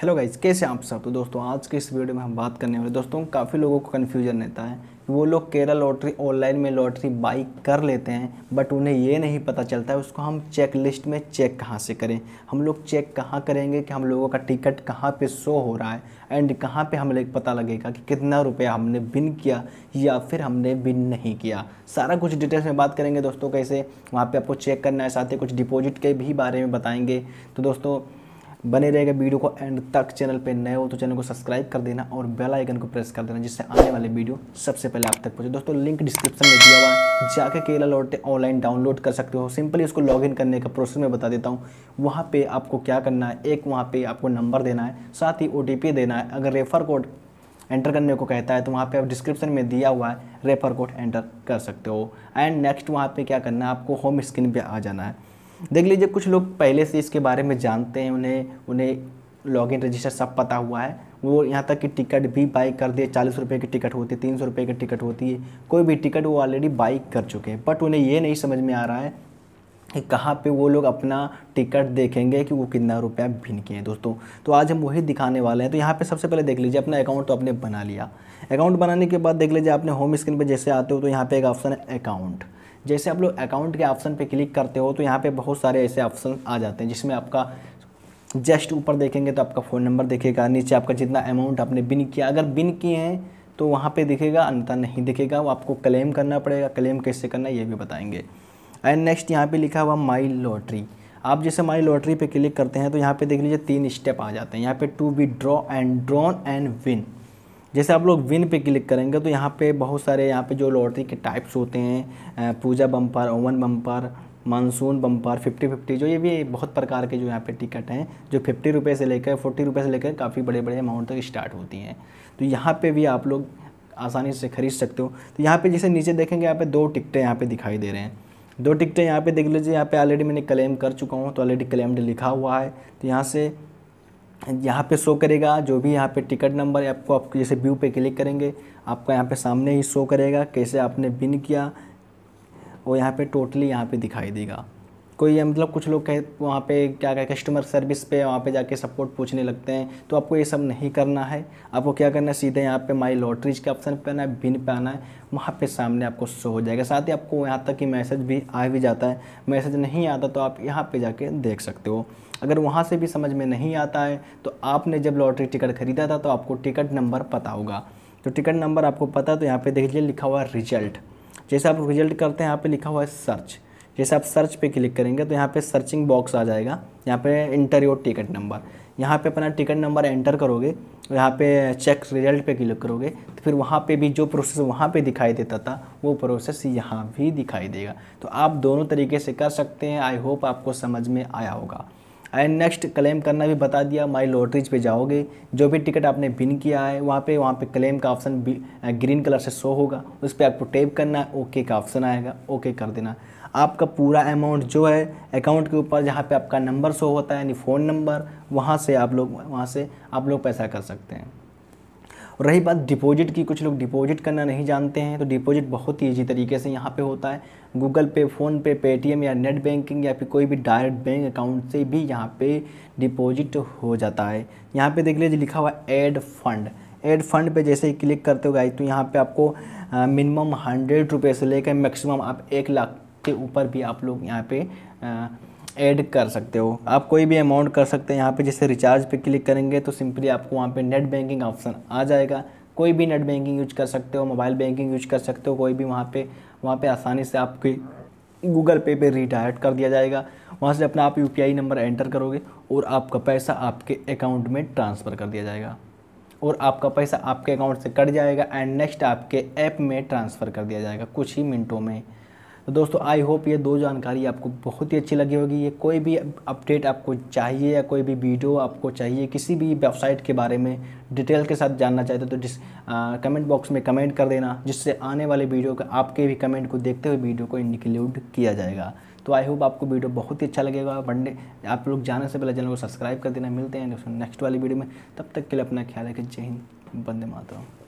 hello guys कैसे आप सब तो दोस्तों आज के इस वीडियो में हम बात करने वाले दोस्तों काफ़ी लोगों को कन्फ्यूजन रहता है कि वो लोग केरल लॉटरी ऑनलाइन में लॉटरी बाई कर लेते हैं बट उन्हें ये नहीं पता चलता है उसको हम चेक लिस्ट में चेक कहाँ से करें हम लोग चेक कहाँ करेंगे कि हम लोगों का टिकट कहाँ पर शो हो रहा है एंड कहाँ हम हमें पता लगेगा कि कितना रुपया हमने बिन किया या फिर हमने बिन नहीं किया सारा कुछ डिटेल्स में बात करेंगे दोस्तों कैसे वहाँ पर आपको चेक करना है साथ ही कुछ डिपोजिट के भी बारे में बताएँगे तो दोस्तों बने रहेगा वीडियो को एंड तक चैनल पे नए हो तो चैनल को सब्सक्राइब कर देना और बेल आइकन को प्रेस कर देना जिससे आने वाले वीडियो सबसे पहले आप तक पहुँचे दोस्तों लिंक डिस्क्रिप्शन में दिया हुआ है जाके केला लौटते ऑनलाइन डाउनलोड कर सकते हो सिंपली उसको इन करने का प्रोसेस मैं बता देता हूँ वहाँ पर आपको क्या करना है एक वहाँ पर आपको नंबर देना है साथ ही ओ देना है अगर रेफर कोड एंटर करने को कहता है तो वहाँ पे आप डिस्क्रिप्शन में दिया हुआ है रेफर कोड एंटर कर सकते हो एंड नेक्स्ट वहाँ पे क्या करना है आपको होम स्क्रीन पे आ जाना है देख लीजिए कुछ लोग पहले से इसके बारे में जानते हैं उन्हें उन्हें लॉगिन रजिस्टर सब पता हुआ है वो यहाँ तक कि टिकट भी बाई कर दिए चालीस रुपये की टिकट होती है तीन सौ रुपये की टिकट होती है कोई भी टिकट वो ऑलरेडी बाई कर चुके हैं बट उन्हें ये नहीं समझ में आ रहा है कि कहाँ पे वो लोग अपना टिकट देखेंगे कि वो कितना रुपया भिन किए दोस्तों तो आज हम वही दिखाने वाले हैं तो यहाँ पे सबसे पहले देख लीजिए अपना अकाउंट तो आपने बना लिया अकाउंट बनाने के बाद देख लीजिए आपने होम स्क्रीन पे जैसे आते हो तो यहाँ पे एक ऑप्शन है अकाउंट जैसे आप लोग अकाउंट के ऑप्शन पे क्लिक करते हो तो यहाँ पे बहुत सारे ऐसे ऑप्शन आ जाते हैं जिसमें आपका जस्ट ऊपर देखेंगे तो आपका फ़ोन नंबर देखेगा नीचे आपका जितना अमाउंट आपने बिन किया अगर बिन किए हैं तो वहाँ पे दिखेगा अन्यथा नहीं दिखेगा वो आपको क्लेम करना पड़ेगा क्लेम कैसे करना ये भी बताएंगे एंड नेक्स्ट यहाँ पे लिखा हुआ माई लॉटरी आप जैसे माई लॉटरी पे क्लिक करते हैं तो यहाँ पे देख लीजिए तीन स्टेप आ जाते हैं यहाँ पे to be draw and drawn and win जैसे आप लोग विन पे क्लिक करेंगे तो यहाँ पे बहुत सारे यहाँ पे जो लॉटरी के टाइप्स होते हैं Puja bumper Onam bumper monsoon bumper fifty fifty जो ये भी बहुत प्रकार के जो यहाँ पे टिकट हैं जो फिफ्टी रुपये से लेकर फोर्टी रुपये से लेकर काफ़ी बड़े बड़े अमाउंट तक स्टार्ट होती हैं तो यहाँ पर भी आप लोग आसानी से खरीद सकते हो तो यहाँ पर जैसे नीचे देखेंगे यहाँ पे दो टिकटें यहाँ पर दिखाई दे रहे हैं दो टिकटें यहाँ पे देख लीजिए यहाँ पे ऑलरेडी मैंने क्लेम कर चुका हूँ तो ऑलरेडी क्लेम्ड लिखा हुआ है तो यहाँ से यहाँ पे शो करेगा जो भी यहाँ पे टिकट नंबर है आपको आप जैसे व्यू पे क्लिक करेंगे आपका यहाँ पे सामने ही शो करेगा कैसे आपने बिन किया और यहाँ पे टोटली यहाँ पे दिखाई देगा कोई मतलब कुछ लोग कहे वहाँ पे क्या कहे कस्टमर सर्विस पे वहाँ पे जाके सपोर्ट पूछने लगते हैं तो आपको ये सब नहीं करना है आपको क्या करना है सीधे यहाँ पे माई लॉटरीज के ऑप्शन पे आना है बिन पे आना है वहाँ पे सामने आपको शो हो जाएगा साथ ही आपको यहाँ तक कि मैसेज भी आ भी जाता है मैसेज नहीं आता तो आप यहाँ पर जाके देख सकते हो अगर वहाँ से भी समझ में नहीं आता है तो आपने जब लॉटरी टिकट खरीदा था तो आपको टिकट नंबर पता होगा तो टिकट नंबर आपको पता है तो यहाँ पर देख लीजिए लिखा हुआ रिजल्ट जैसे आप रिजल्ट करते हैं यहाँ पर लिखा हुआ है सर्च जैसे आप सर्च पे क्लिक करेंगे तो यहाँ पे सर्चिंग बॉक्स आ जाएगा यहाँ पे इंटर योर टिकट नंबर यहाँ पे अपना टिकट नंबर एंटर करोगे तो यहाँ पे चेक रिजल्ट पे क्लिक करोगे तो फिर वहाँ पे भी जो प्रोसेस वहाँ पे दिखाई देता था वो प्रोसेस यहाँ भी दिखाई देगा तो आप दोनों तरीके से कर सकते हैं आई होप आपको समझ में आया होगा एंड नेक्स्ट क्लेम करना भी बता दिया माई लॉटरीज पे जाओगे जो भी टिकट आपने बिन किया है वहाँ पे वहाँ पे क्लेम का ऑप्शन ग्रीन कलर से शो होगा उस पर आपको टेप करना ओके का ऑप्शन आएगा ओके कर देना आपका पूरा अमाउंट जो है अकाउंट के ऊपर जहाँ पे आपका नंबर शो होता है यानी फ़ोन नंबर वहाँ से आप लोग वहाँ से आप लोग पैसा कर सकते हैं और रही बात डिपॉजिट की कुछ लोग डिपॉजिट करना नहीं जानते हैं तो डिपॉजिट बहुत ही ईजी तरीके से यहाँ पे होता है गूगल पे फ़ोन पे पेटीएम या नेट बैंकिंग या फिर कोई भी डायरेक्ट बैंक अकाउंट से भी यहाँ पे डिपॉजिट हो जाता है यहाँ पे देख लीजिए लिखा हुआ एड फंड एड फंड पे जैसे ही क्लिक करते हो गाई तो यहाँ पर आपको मिनिमम हंड्रेड रुपये से लेकर मैक्सिमम आप एक लाख उसके ऊपर भी आप लोग यहाँ पे ऐड कर सकते हो आप कोई भी अमाउंट कर सकते हैं यहाँ पे जैसे रिचार्ज पे क्लिक करेंगे तो सिंपली आपको वहाँ पे नेट बैंकिंग ऑप्शन आ जाएगा कोई भी नेट बैंकिंग यूज कर सकते हो मोबाइल बैंकिंग यूज कर सकते हो कोई भी वहाँ पर वहाँ पर आसानी से आपके गूगल पे पे रिटायर्ड कर दिया जाएगा वहाँ से अपना आप यू नंबर एंटर करोगे और आपका पैसा आपके अकाउंट में ट्रांसफ़र कर दिया जाएगा और आपका पैसा आपके अकाउंट से कट जाएगा एंड नेक्स्ट आपके ऐप में ट्रांसफ़र कर दिया जाएगा कुछ ही मिनटों में तो दोस्तों आई होप ये दो जानकारी आपको बहुत ही अच्छी लगी होगी ये कोई भी अपडेट आपको चाहिए या कोई भी वीडियो आपको चाहिए किसी भी वेबसाइट के बारे में डिटेल के साथ जानना चाहते हो तो डिस कमेंट बॉक्स में कमेंट कर देना जिससे आने वाले वीडियो का आपके भी कमेंट को देखते हुए वीडियो को इंक्लूड किया जाएगा तो आई होप आपको वीडियो बहुत ही अच्छा लगेगा वनडे आप लोग जाने से पहले चैनल को सब्सक्राइब कर देना मिलते हैं नेक्स्ट वाली वीडियो में तब तक के लिए अपना ख्याल रखें जय हिंद बंदे मातरम